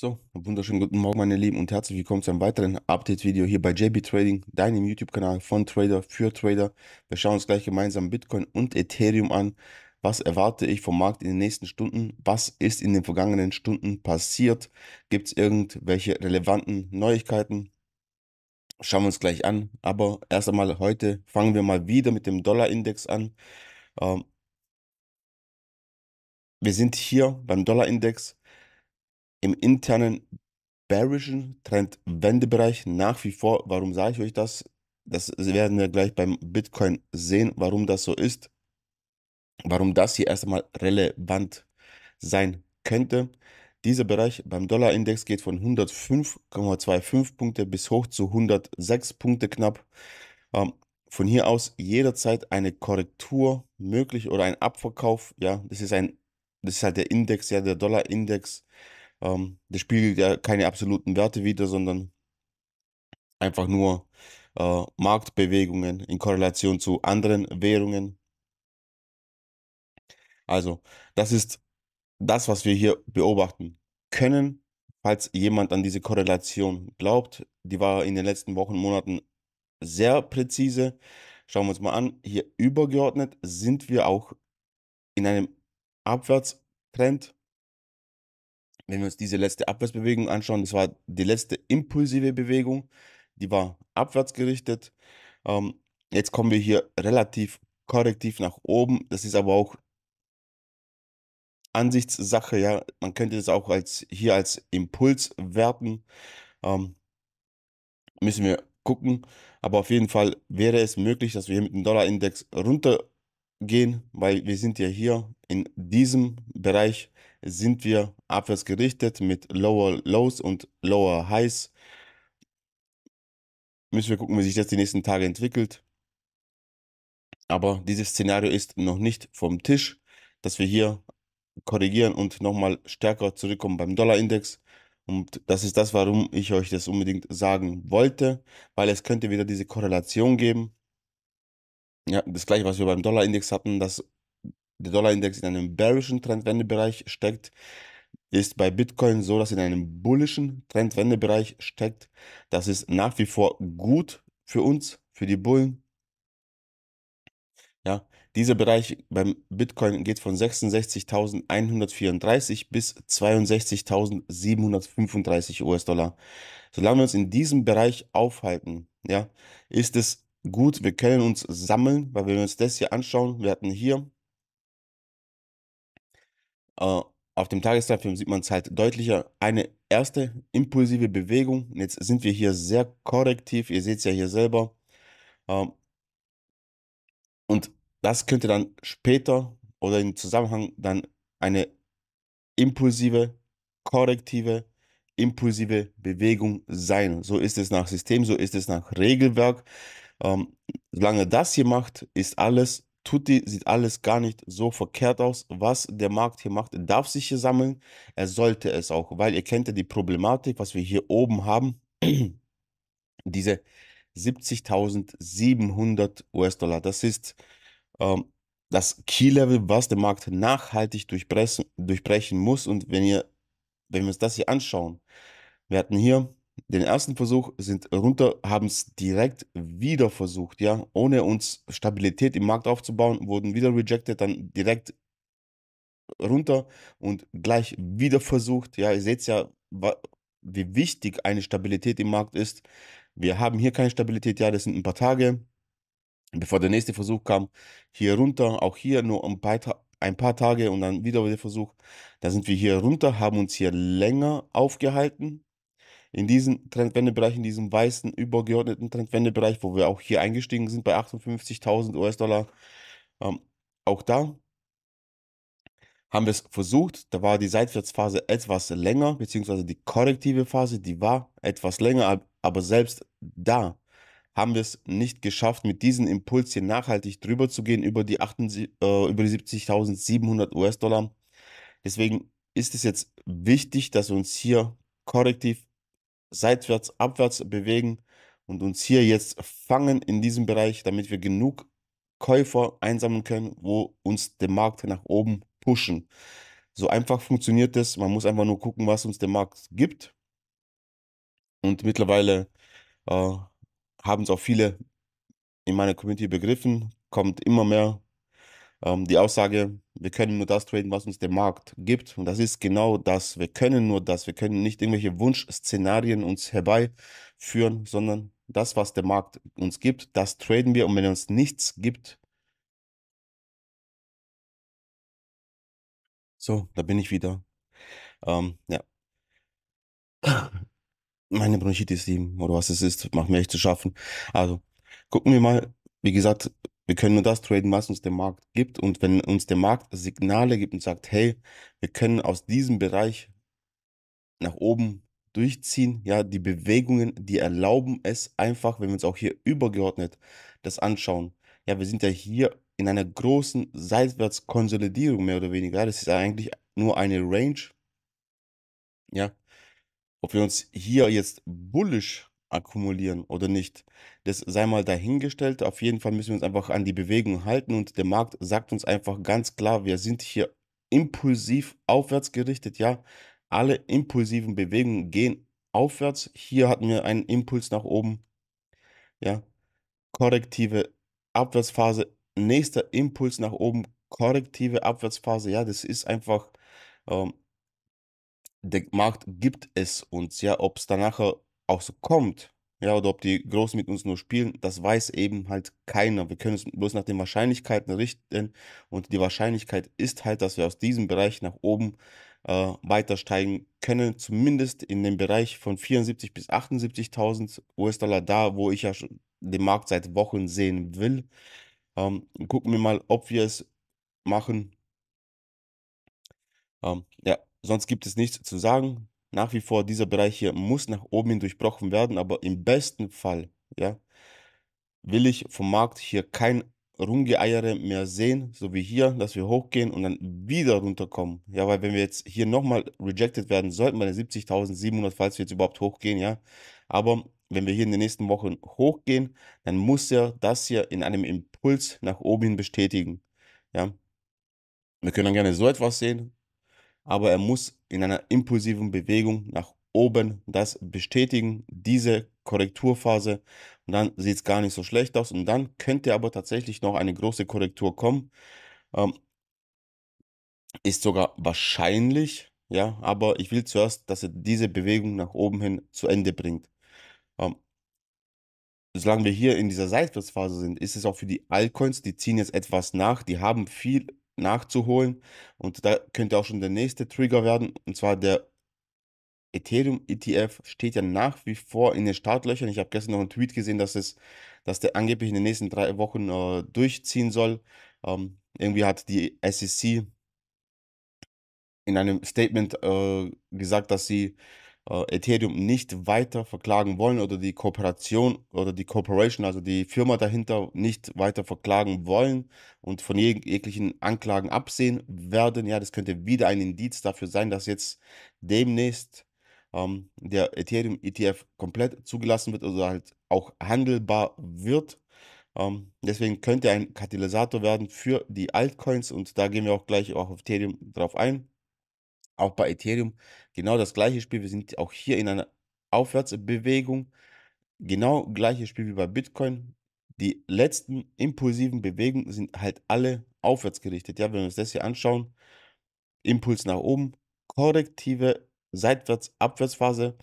So, wunderschönen guten Morgen, meine Lieben, und herzlich willkommen zu einem weiteren Update-Video hier bei JB Trading, deinem YouTube-Kanal von Trader für Trader. Wir schauen uns gleich gemeinsam Bitcoin und Ethereum an. Was erwarte ich vom Markt in den nächsten Stunden? Was ist in den vergangenen Stunden passiert? Gibt es irgendwelche relevanten Neuigkeiten? Schauen wir uns gleich an. Aber erst einmal heute fangen wir mal wieder mit dem Dollar-Index an. Ähm, wir sind hier beim Dollar-Index im internen bearischen Trendwendebereich nach wie vor. Warum sage ich euch das? Das werden wir gleich beim Bitcoin sehen, warum das so ist, warum das hier erstmal relevant sein könnte. Dieser Bereich beim Dollarindex geht von 105,25 Punkte bis hoch zu 106 Punkte knapp. Ähm, von hier aus jederzeit eine Korrektur möglich oder ein Abverkauf. Ja, das ist ein, das ist halt der Index, ja, der Dollarindex. index ähm, das spiegelt ja keine absoluten Werte wider, sondern einfach nur äh, Marktbewegungen in Korrelation zu anderen Währungen. Also, das ist das, was wir hier beobachten können. Falls jemand an diese Korrelation glaubt, die war in den letzten Wochen, Monaten sehr präzise. Schauen wir uns mal an. Hier übergeordnet sind wir auch in einem Abwärtstrend wenn wir uns diese letzte Abwärtsbewegung anschauen, das war die letzte impulsive Bewegung, die war abwärts gerichtet. Ähm, jetzt kommen wir hier relativ korrektiv nach oben. Das ist aber auch Ansichtssache, ja. Man könnte das auch als hier als Impuls werten. Ähm, müssen wir gucken. Aber auf jeden Fall wäre es möglich, dass wir hier mit dem Dollarindex index runtergehen, weil wir sind ja hier in diesem Bereich sind wir abwärts gerichtet mit Lower Lows und Lower Highs. Müssen wir gucken, wie sich das die nächsten Tage entwickelt. Aber dieses Szenario ist noch nicht vom Tisch, dass wir hier korrigieren und nochmal stärker zurückkommen beim Dollar-Index. Und das ist das, warum ich euch das unbedingt sagen wollte, weil es könnte wieder diese Korrelation geben. Ja, das gleiche, was wir beim Dollar-Index hatten, dass der Dollarindex in einem bearischen Trendwendebereich steckt, ist bei Bitcoin so, dass in einem bullischen Trendwendebereich steckt. Das ist nach wie vor gut für uns, für die Bullen. Ja, dieser Bereich beim Bitcoin geht von 66.134 bis 62.735 US-Dollar. Solange wir uns in diesem Bereich aufhalten, ja, ist es gut. Wir können uns sammeln, weil wenn wir uns das hier anschauen, wir hatten hier äh, auf dem Tageszeitfilm sieht man es halt deutlicher. Eine erste impulsive Bewegung. Jetzt sind wir hier sehr korrektiv. Ihr seht es ja hier selber. Ähm, und das könnte dann später oder im Zusammenhang dann eine impulsive, korrektive, impulsive Bewegung sein. So ist es nach System, so ist es nach Regelwerk. Ähm, solange das hier macht, ist alles Tutti sieht alles gar nicht so verkehrt aus. Was der Markt hier macht, darf sich hier sammeln. Er sollte es auch, weil ihr kennt ja die Problematik, was wir hier oben haben. Diese 70.700 US-Dollar. Das ist ähm, das Key-Level, was der Markt nachhaltig durchbrechen, durchbrechen muss. Und wenn, ihr, wenn wir uns das hier anschauen, wir hatten hier den ersten Versuch sind runter, haben es direkt wieder versucht, ja, ohne uns Stabilität im Markt aufzubauen, wurden wieder rejected, dann direkt runter und gleich wieder versucht. Ja, ihr seht ja, wie wichtig eine Stabilität im Markt ist. Wir haben hier keine Stabilität, ja, das sind ein paar Tage, bevor der nächste Versuch kam, hier runter, auch hier nur ein paar, ein paar Tage und dann wieder der Versuch. Da sind wir hier runter, haben uns hier länger aufgehalten, in diesem Trendwendebereich, in diesem weißen übergeordneten Trendwendebereich, wo wir auch hier eingestiegen sind bei 58.000 US-Dollar, ähm, auch da haben wir es versucht. Da war die Seitwärtsphase etwas länger, beziehungsweise die korrektive Phase, die war etwas länger, aber selbst da haben wir es nicht geschafft, mit diesem Impuls hier nachhaltig drüber zu gehen über die, äh, über die 70.700 US-Dollar. Deswegen ist es jetzt wichtig, dass wir uns hier korrektiv seitwärts, abwärts bewegen und uns hier jetzt fangen in diesem Bereich, damit wir genug Käufer einsammeln können, wo uns der Markt nach oben pushen. So einfach funktioniert das. Man muss einfach nur gucken, was uns der Markt gibt. Und mittlerweile äh, haben es auch viele in meiner Community begriffen. Kommt immer mehr ähm, die Aussage, wir können nur das traden, was uns der Markt gibt. Und das ist genau das. Wir können nur das. Wir können nicht irgendwelche Wunschszenarien uns herbeiführen, sondern das, was der Markt uns gibt, das traden wir. Und wenn er uns nichts gibt, so, da bin ich wieder. Ähm, ja. Meine Bronchitis 7 oder was es ist, macht mir echt zu schaffen. Also, gucken wir mal, wie gesagt, wir können nur das traden, was uns der Markt gibt. Und wenn uns der Markt Signale gibt und sagt, hey, wir können aus diesem Bereich nach oben durchziehen, ja, die Bewegungen, die erlauben es einfach, wenn wir uns auch hier übergeordnet das anschauen. Ja, wir sind ja hier in einer großen Seitwärtskonsolidierung mehr oder weniger. Das ist eigentlich nur eine Range. Ja, ob wir uns hier jetzt bullisch akkumulieren oder nicht. Das sei mal dahingestellt. Auf jeden Fall müssen wir uns einfach an die Bewegung halten und der Markt sagt uns einfach ganz klar, wir sind hier impulsiv aufwärts gerichtet. Ja, alle impulsiven Bewegungen gehen aufwärts. Hier hatten wir einen Impuls nach oben. Ja, korrektive Abwärtsphase. Nächster Impuls nach oben, korrektive Abwärtsphase. Ja, das ist einfach, ähm, der Markt gibt es uns. Ja, ob es danach auch so kommt, ja, oder ob die Großen mit uns nur spielen, das weiß eben halt keiner. Wir können es bloß nach den Wahrscheinlichkeiten richten und die Wahrscheinlichkeit ist halt, dass wir aus diesem Bereich nach oben äh, weiter steigen können, zumindest in dem Bereich von 74.000 bis 78.000 US-Dollar, da wo ich ja schon den Markt seit Wochen sehen will. Ähm, gucken wir mal, ob wir es machen. Ähm, ja, sonst gibt es nichts zu sagen nach wie vor dieser Bereich hier muss nach oben hin durchbrochen werden, aber im besten Fall, ja, will ich vom Markt hier kein Rumgeeiere mehr sehen, so wie hier, dass wir hochgehen und dann wieder runterkommen. Ja, weil wenn wir jetzt hier nochmal rejected werden, sollten wir 70.700, falls wir jetzt überhaupt hochgehen, ja. Aber wenn wir hier in den nächsten Wochen hochgehen, dann muss ja das hier in einem Impuls nach oben hin bestätigen, ja. Wir können dann gerne so etwas sehen, aber er muss in einer impulsiven Bewegung nach oben das bestätigen, diese Korrekturphase. Und dann sieht es gar nicht so schlecht aus. Und dann könnte aber tatsächlich noch eine große Korrektur kommen. Ähm, ist sogar wahrscheinlich, ja, aber ich will zuerst, dass er diese Bewegung nach oben hin zu Ende bringt. Ähm, solange wir hier in dieser Seitwärtsphase sind, ist es auch für die Altcoins, die ziehen jetzt etwas nach, die haben viel nachzuholen. Und da könnte auch schon der nächste Trigger werden. Und zwar der Ethereum ETF steht ja nach wie vor in den Startlöchern. Ich habe gestern noch einen Tweet gesehen, dass es, dass der angeblich in den nächsten drei Wochen äh, durchziehen soll. Ähm, irgendwie hat die SEC in einem Statement äh, gesagt, dass sie äh, Ethereum nicht weiter verklagen wollen oder die Kooperation oder die Corporation, also die Firma dahinter, nicht weiter verklagen wollen und von jeglichen Anklagen absehen werden. Ja, das könnte wieder ein Indiz dafür sein, dass jetzt demnächst ähm, der Ethereum ETF komplett zugelassen wird oder halt auch handelbar wird. Ähm, deswegen könnte ein Katalysator werden für die Altcoins und da gehen wir auch gleich auch auf Ethereum drauf ein auch bei Ethereum genau das gleiche Spiel. Wir sind auch hier in einer Aufwärtsbewegung. Genau gleiche Spiel wie bei Bitcoin. Die letzten impulsiven Bewegungen sind halt alle aufwärts gerichtet. Ja, wenn wir uns das hier anschauen, Impuls nach oben, korrektive Seitwärts-Abwärtsphase.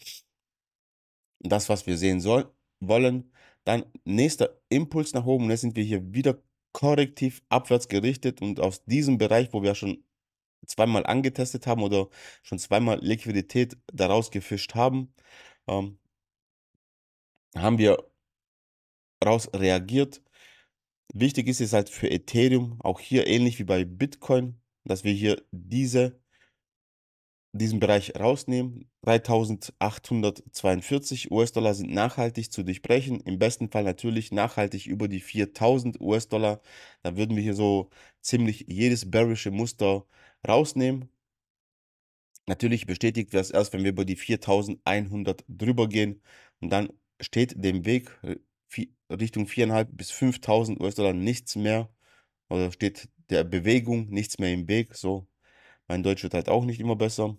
Das, was wir sehen soll, wollen. Dann nächster Impuls nach oben. Und jetzt sind wir hier wieder korrektiv abwärts gerichtet. Und aus diesem Bereich, wo wir schon zweimal angetestet haben oder schon zweimal Liquidität daraus gefischt haben, ähm, haben wir raus reagiert. Wichtig ist es halt für Ethereum, auch hier ähnlich wie bei Bitcoin, dass wir hier diese, diesen Bereich rausnehmen. 3842 US-Dollar sind nachhaltig zu durchbrechen. Im besten Fall natürlich nachhaltig über die 4000 US-Dollar. Da würden wir hier so ziemlich jedes bearische Muster äh, rausnehmen. Natürlich bestätigt das erst, wenn wir über die 4100 drüber gehen und dann steht dem Weg äh, Richtung 4.500 bis 5.000 US-Dollar nichts mehr oder steht der Bewegung nichts mehr im Weg. So, mein Deutsch wird halt auch nicht immer besser.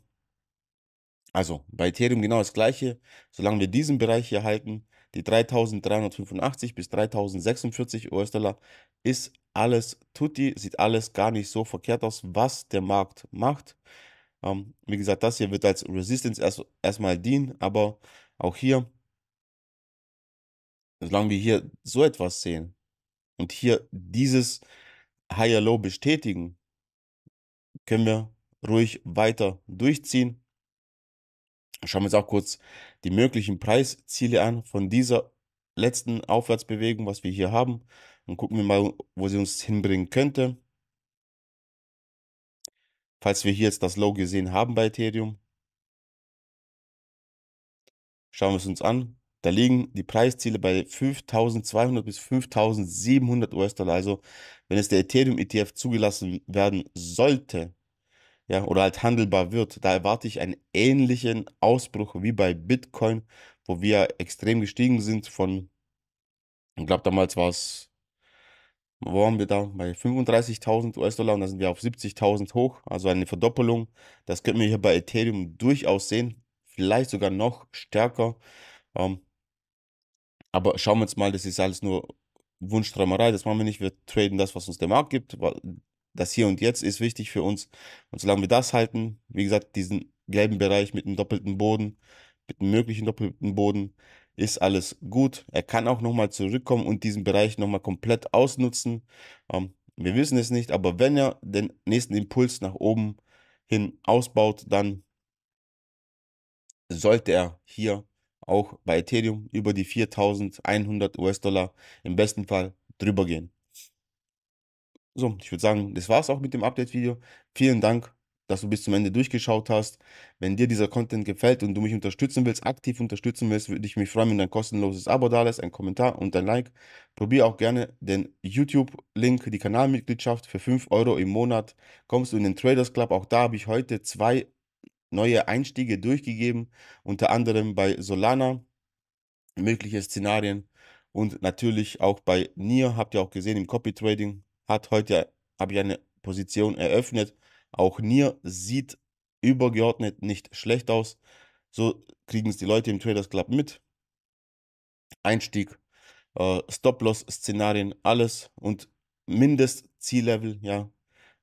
Also bei Ethereum genau das gleiche. Solange wir diesen Bereich hier halten, die 3385 bis 3046 US-Dollar ist alles tutti, sieht alles gar nicht so verkehrt aus, was der Markt macht. Ähm, wie gesagt, das hier wird als Resistance erst, erstmal dienen, aber auch hier, solange wir hier so etwas sehen und hier dieses Higher Low bestätigen, können wir ruhig weiter durchziehen Schauen wir uns auch kurz die möglichen Preisziele an von dieser letzten Aufwärtsbewegung, was wir hier haben. Und gucken wir mal, wo sie uns hinbringen könnte. Falls wir hier jetzt das Low gesehen haben bei Ethereum. Schauen wir es uns an. Da liegen die Preisziele bei 5.200 bis 5.700 US-Dollar. Also wenn es der Ethereum-ETF zugelassen werden sollte, ja, oder halt handelbar wird. Da erwarte ich einen ähnlichen Ausbruch wie bei Bitcoin, wo wir extrem gestiegen sind von, ich glaube damals war es, wo waren wir da? Bei 35.000 US-Dollar und da sind wir auf 70.000 hoch, also eine Verdoppelung. Das könnten wir hier bei Ethereum durchaus sehen, vielleicht sogar noch stärker. Ähm, aber schauen wir uns mal, das ist alles nur Wunschträumerei, das machen wir nicht. Wir traden das, was uns der Markt gibt, das Hier und Jetzt ist wichtig für uns. Und solange wir das halten, wie gesagt, diesen gelben Bereich mit dem doppelten Boden, mit dem möglichen doppelten Boden, ist alles gut. Er kann auch nochmal zurückkommen und diesen Bereich nochmal komplett ausnutzen. Ähm, wir wissen es nicht, aber wenn er den nächsten Impuls nach oben hin ausbaut, dann sollte er hier auch bei Ethereum über die 4100 US-Dollar im besten Fall drüber gehen. So, ich würde sagen, das war es auch mit dem Update-Video. Vielen Dank, dass du bis zum Ende durchgeschaut hast. Wenn dir dieser Content gefällt und du mich unterstützen willst, aktiv unterstützen willst, würde ich mich freuen, wenn du ein kostenloses Abo da lässt, ein Kommentar und ein Like. Probier auch gerne den YouTube-Link, die Kanalmitgliedschaft für 5 Euro im Monat. Kommst du in den Traders Club, auch da habe ich heute zwei neue Einstiege durchgegeben, unter anderem bei Solana, mögliche Szenarien und natürlich auch bei NIR, habt ihr auch gesehen im Copy Trading hat heute, habe ich eine Position eröffnet. Auch Nier sieht übergeordnet nicht schlecht aus. So kriegen es die Leute im Traders Club mit. Einstieg, äh, Stop-Loss-Szenarien, alles und Mindest-Ziellevel, ja.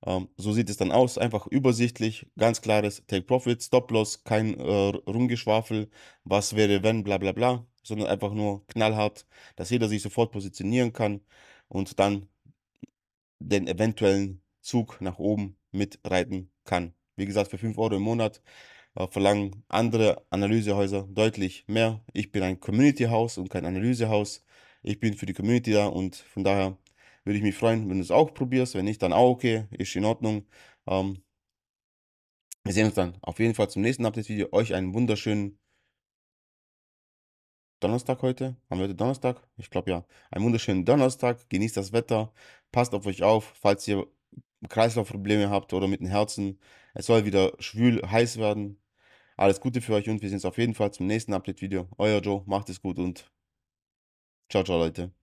Ähm, so sieht es dann aus, einfach übersichtlich, ganz klares Take-Profit, Stop-Loss, kein äh, Rumgeschwafel, was wäre wenn, bla bla bla, sondern einfach nur knallhart, dass jeder sich sofort positionieren kann und dann den eventuellen Zug nach oben mitreiten kann. Wie gesagt, für 5 Euro im Monat äh, verlangen andere Analysehäuser deutlich mehr. Ich bin ein Community-Haus und kein Analysehaus. Ich bin für die Community da und von daher würde ich mich freuen, wenn du es auch probierst. Wenn nicht, dann auch okay, ist in Ordnung. Ähm, wir sehen uns dann auf jeden Fall zum nächsten Update-Video. Euch einen wunderschönen Donnerstag heute. Haben wir heute Donnerstag? Ich glaube ja. Einen wunderschönen Donnerstag. Genießt das Wetter. Passt auf euch auf, falls ihr Kreislaufprobleme habt oder mit dem Herzen. Es soll wieder schwül heiß werden. Alles Gute für euch und wir sehen uns auf jeden Fall zum nächsten Update-Video. Euer Joe, macht es gut und ciao, ciao, Leute.